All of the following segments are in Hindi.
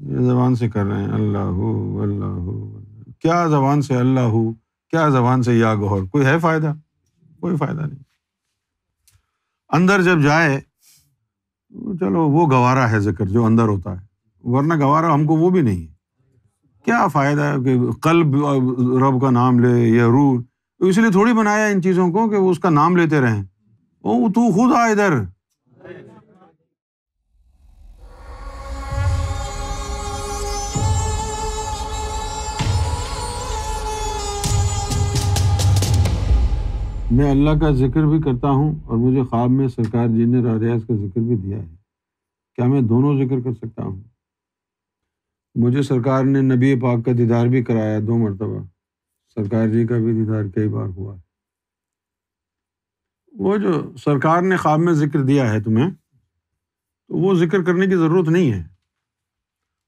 ये ज़बान से कर रहे हैं अल्लाह अल्लाह क्या ज़बान से अल्लाह क्या ज़बान से या गौर कोई है फ़ायदा कोई फ़ायदा नहीं अंदर जब जाए तो चलो वो गवारा है जिक्र जो अंदर होता है वरना गवारा हमको वो भी नहीं है क्या फ़ायदा है कि कल्ब रब का नाम ले या रूह तो इसलिए थोड़ी बनाया इन चीज़ों को कि वो उसका नाम लेते रहें ओ तू खुद आ इधर मैं अल्लाह का जिक्र भी करता हूँ और मुझे ख्वाब में सरकार जी ने रारियाज का जिक्र भी दिया है क्या मैं दोनों जिक्र कर सकता हूँ मुझे सरकार ने नबी पाक का दीदार भी कराया दो मरतबा सरकार जी का भी दीदार कई बार हुआ है वो जो सरकार ने ख्वाब में जिक्र दिया है तुम्हें तो वो जिक्र करने की ज़रूरत नहीं है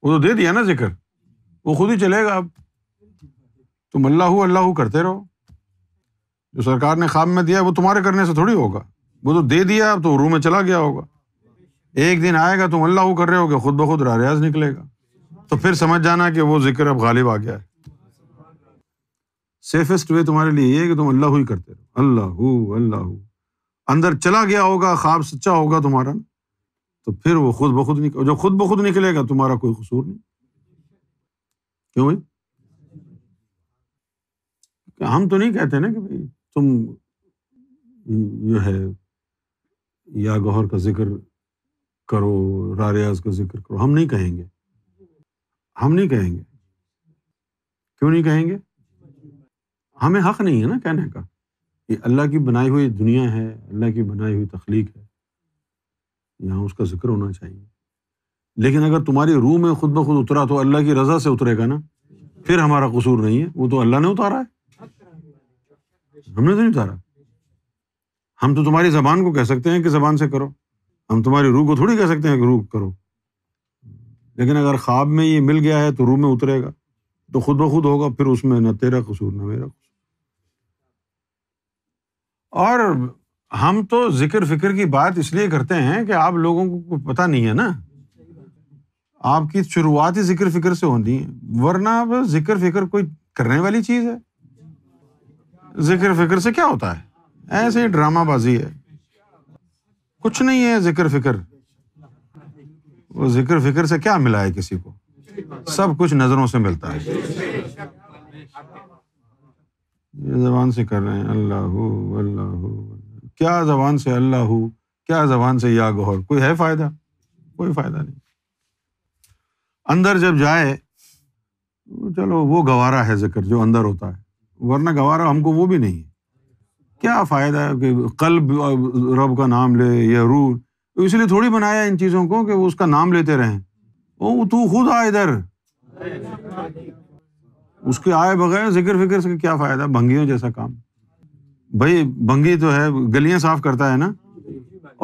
वो तो दे दिया ना जिक्र वो खुद ही चलेगा अब तुम अल्लाह अल्लाह करते रहो जो सरकार ने खाब में दिया वो तुम्हारे करने से थोड़ी होगा वो तो दे दिया अब तो रू में चला गया होगा एक दिन आएगा तुम अल्लाह कर रहे हो गए खुद ब खुद राज निकलेगा तो फिर समझ जाना कि वो जिक्र अब गालिब आ गया है सेफेस्ट वे तुम्हारे लिए ये कि तुम अल्लाह ही करते रहो अल्लाह अल्लाह अंदर चला गया होगा ख्वाब सच्चा होगा तुम्हारा तो फिर वो खुद ब खुद निकल जो खुद ब खुद निकलेगा तुम्हारा कोई कसूर नहीं क्यों भाई हम तो नहीं कहते ना कि भाई तुम जो है या गौहर का जिक्र करो रारियाज का जिक्र करो हम नहीं कहेंगे हम नहीं कहेंगे क्यों नहीं कहेंगे हमें हक नहीं है ना कहने का कि अल्लाह की बनाई हुई दुनिया है अल्लाह की बनाई हुई तख्लीक है यहाँ उसका जिक्र होना चाहिए लेकिन अगर तुम्हारी रूह में खुद ब खुद उतरा तो अल्लाह की रज़ा से उतरेगा ना फिर हमारा कसूर नहीं है वो तो अल्लाह ने उतारा है हमने तो नहीं उतारा हम तो तुम्हारी जबान को कह सकते हैं कि जबान से करो हम तुम्हारी रूह को थोड़ी कह सकते हैं कि रूह करो लेकिन अगर ख्वाब में ये मिल गया है तो रूह में उतरेगा तो खुद ब खुद होगा फिर उसमें ना तेरा कसूर ना मेरा कसूर और हम तो जिक्र फिक्र की बात इसलिए करते हैं कि आप लोगों को पता नहीं है ना आपकी शुरुआत ही जिक्र फिक्र से होती है वरना जिक्र फिक्र कोई करने वाली चीज़ है जिक्र फिक्र से क्या होता है ऐसे ही ड्रामाबाजी है कुछ नहीं है जिक्र फिक्र वो जिक्र फिक्र से क्या मिला है किसी को सब कुछ नजरों से मिलता है ये जबान से कर रहे हैं अल्लाह अल्लाह क्या जबान से अल्लाह क्या जबान से या गौर कोई है फायदा कोई फायदा नहीं अंदर जब जाए तो चलो वो गवारा है जिक्र जो अंदर होता है वरना गवारा हमको वो भी नहीं क्या फ़ायदा है कि कल्ब रब का नाम ले या रूह तो इसलिए थोड़ी बनाया इन चीज़ों को कि वो उसका नाम लेते रहें ओ तू खुद आ इधर उसके आए बगैर जिक्र फिक्र से क्या फ़ायदा भंगियों जैसा काम भाई भंगी तो है गलियां साफ करता है ना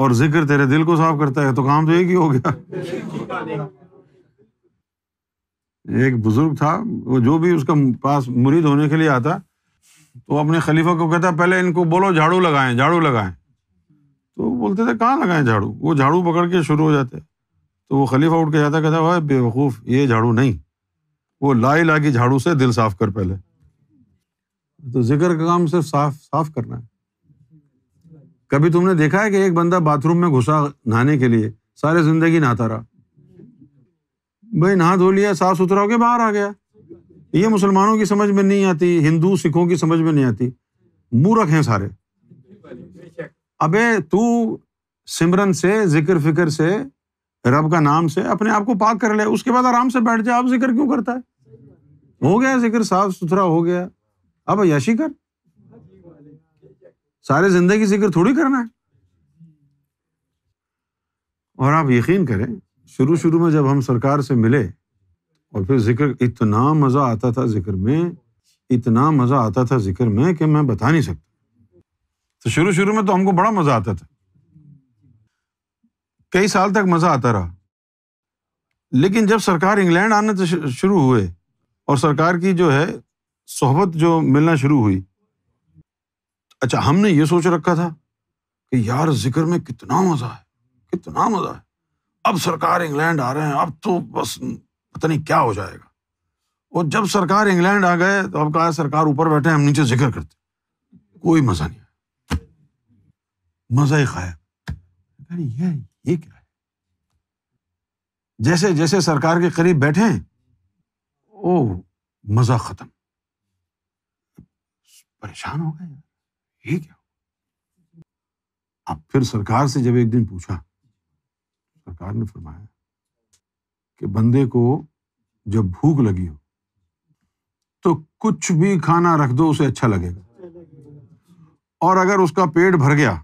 और जिक्र तेरे दिल को साफ करता है तो काम तो एक ही हो गया एक बुजुर्ग था वो जो भी उसका पास मुरीद होने के लिए आता तो अपने खलीफा को कहता पहले इनको बोलो झाड़ू लगाएं झाड़ू लगाएं तो बोलते थे कहाँ लगाएं झाड़ू वो झाड़ू पकड़ के शुरू हो जाते तो वो खलीफा उठ के जाता कहता भाई बेवकूफ़ ये झाड़ू नहीं वो लाई ला की झाड़ू से दिल साफ कर पहले तो जिक्र का काम सिर्फ साफ साफ करना है कभी तुमने देखा है कि एक बंदा बाथरूम में घुसा नहाने के लिए सारे जिंदगी नहाता रहा भाई नहा धो लिया साफ सुथरा होकर बाहर आ गया ये मुसलमानों की समझ में नहीं आती हिंदू सिखों की समझ में नहीं आती मूर्ख हैं सारे अबे तू सिमरन से जिक्र फिक्र से रब का नाम से अपने आप को पाक कर ले उसके बाद आराम से बैठ जाए आप जिक्र क्यों करता है हो गया जिक्र साफ सुथरा हो गया अब अयाशी कर सारे जिंदगी जिक्र थोड़ी करना है और आप यकीन करें शुरू शुरू में जब हम सरकार से मिले और फिर जिक्र इतना मज़ा आता था जिक्र में इतना मज़ा आता था जिक्र में कि मैं बता नहीं सकता तो शुरू शुरू में तो हमको बड़ा मज़ा आता था कई साल तक मज़ा आता रहा लेकिन जब सरकार इंग्लैंड आने से शुरू हुए और सरकार की जो है सोहबत जो मिलना शुरू हुई अच्छा हमने ये सोच रखा था कि यार जिक्र में कितना मज़ा है कितना मज़ा है अब सरकार इंग्लैंड आ रहे हैं अब तो बस पता नहीं क्या हो जाएगा और जब सरकार इंग्लैंड आ गए तो अब कहा सरकार ऊपर बैठे हम नीचे जिक्र करते कोई मजा नहीं आया मजा ही खाया अरे ये ये क्या है जैसे जैसे सरकार के करीब बैठे ओ मजा खत्म परेशान हो गए ये क्या अब फिर सरकार से जब एक दिन पूछा सरकार ने फरमाया कि बंदे को जब भूख लगी हो तो कुछ भी खाना रख दो उसे अच्छा लगेगा और अगर उसका पेट भर गया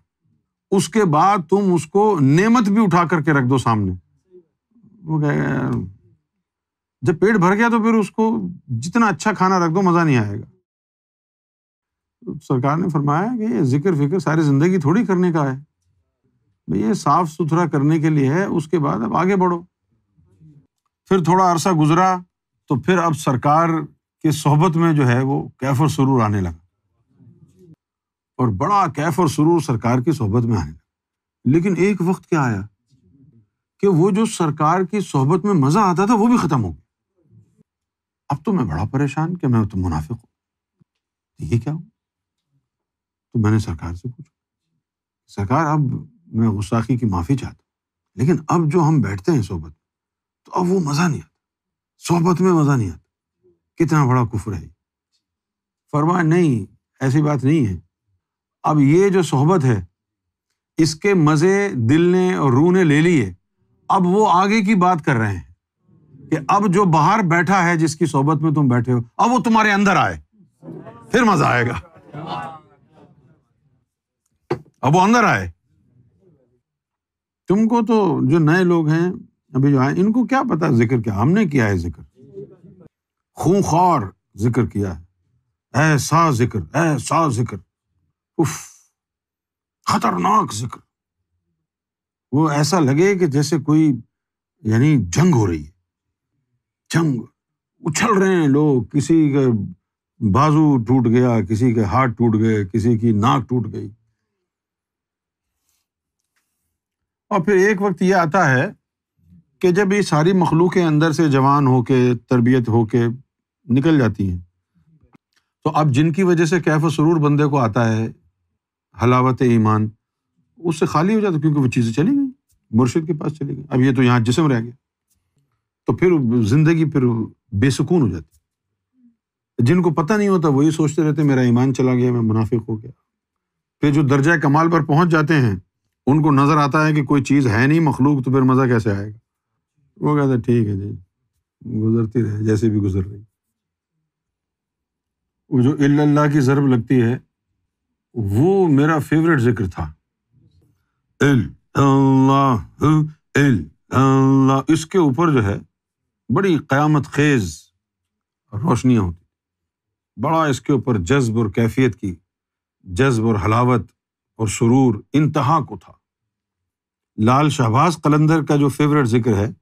उसके बाद तुम उसको नेमत भी उठा करके रख दो सामने वो कहेगा जब पेट भर गया तो फिर उसको जितना अच्छा खाना रख दो मज़ा नहीं आएगा तो सरकार ने फरमाया कि जिक्र फिक्र सारी ज़िंदगी थोड़ी करने का है भैया साफ सुथरा करने के लिए है उसके बाद अब आगे बढ़ो फिर थोड़ा अरसा गुजरा तो फिर अब सरकार के सोहबत में जो है वो कैफ और सुरूर आने लगा और बड़ा कैफ और सुरूर सरकार की सोहबत में आने लगा लेकिन एक वक्त क्या आया कि वो जो सरकार की सोहबत में मज़ा आता था वो भी ख़त्म हो गया अब तो मैं बड़ा परेशान कि मैं तो मुनाफिक हूं तो ये क्या हूँ तो मैंने सरकार से पूछा सरकार अब मैं गुस्ताखी की माफ़ी चाहता हूँ लेकिन अब जो हम बैठते हैं सोबत तो अब वो मज़ा नहीं आता सोबत में मज़ा नहीं आता कितना बड़ा कुफर है फरमा नहीं ऐसी बात नहीं है अब ये जो सोहबत है इसके मज़े दिल ने और रूह ने ले लिए अब वो आगे की बात कर रहे हैं कि अब जो बाहर बैठा है जिसकी सोबत में तुम बैठे हो अब वो तुम्हारे अंदर आए फिर मज़ा आएगा अब वो अंदर आए तुमको तो जो नए लोग हैं अभी जो आए इनको क्या पता जिक्र क्या हमने किया है जिक्र खूंखार जिक्र किया है ऐसा जिक्र ऐसा जिक्र उफ खतरनाक जिक्र वो ऐसा लगे कि जैसे कोई यानी जंग हो रही है जंग उछल रहे हैं लोग किसी के बाजू टूट गया किसी के हाथ टूट गए किसी की नाक टूट गई और फिर एक वक्त ये आता है कि जब ये सारी मखलूक के अंदर से जवान हो के तरबियत हो के निकल जाती हैं तो अब जिनकी वजह से कैफ सरूर बंदे को आता है हलावत ईमान उससे खाली हो जाता क्योंकि वो चीज़ें चली गई मुर्शिद के पास चली गई अब ये तो यहाँ जिसम रह गया तो फिर ज़िंदगी फिर बेसकून हो जाती जिनको पता नहीं होता वही सोचते रहते मेरा ईमान चला गया मैं मुनाफिक हो गया फिर जो दर्जा कमाल पर पहुँच जाते हैं उनको नज़र आता है कि कोई चीज़ है नहीं मखलूक तो फिर मज़ा कैसे आएगा वो कहते हैं ठीक है जी गुजरती रहे जैसे भी गुजर रही वो जो इल्ला की ज़रब लगती है वो मेरा फेवरेट जिक्र था इल अल्लाह इल अल्लाह इसके ऊपर जो है बड़ी क़यामत खेज रोशनियाँ होती बड़ा इसके ऊपर जज्ब और कैफियत की जज्ब और हलावत और सुरूर इंतहा को था लाल शहबाज कलंदर का जो फेवरेट जिक्र है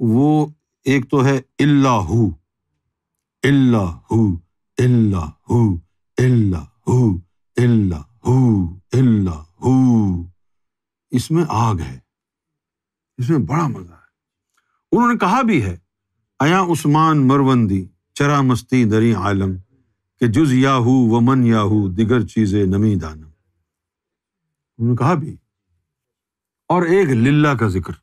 वो एक तो है इल्लाहू इल्लाहू इल्लाहू इल्लाहू इल्लाहू इल्लाहू इसमें आग है इसमें बड़ा मजा है उन्होंने कहा भी है अया उस्मान मरवंदी चरा मस्ती दरी आलम के जुज याहू व मन याहू दिगर चीज़ें नमी दानम उन्होंने कहा भी और एक लिल्ला का जिक्र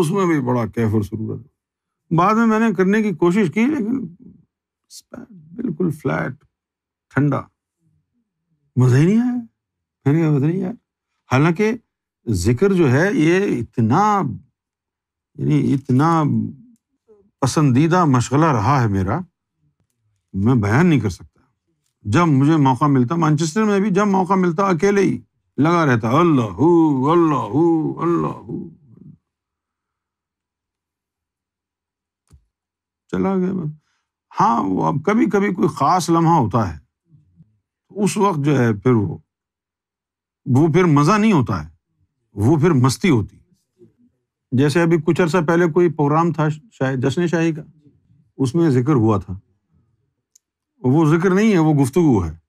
उसमें भी बड़ा कैफर शुरू सुरूर है बाद में मैंने करने की कोशिश की लेकिन बिल्कुल फ्लैट ठंडा मज़ा ही नहीं आया मैंने कहा मज़ा नहीं आया हालांकि जिक्र जो है ये इतना यानी इतना पसंदीदा मशगला रहा है मेरा मैं बयान नहीं कर सकता जब मुझे मौका मिलता मानचेस्टर में भी जब मौका मिलता अकेले ही लगा रहता अल्लाह अल्लाह अल्लाह चला गया बस हाँ वो अब कभी कभी कोई ख़ास लम्हा होता है तो उस वक्त जो है फिर वो वो फिर मज़ा नहीं होता है वो फिर मस्ती होती जैसे अभी कुछ अर्सा पहले कोई प्रोग्राम था शायद जश्न शाही का उसमें जिक्र हुआ था वो जिक्र नहीं है वो गुफ्तु है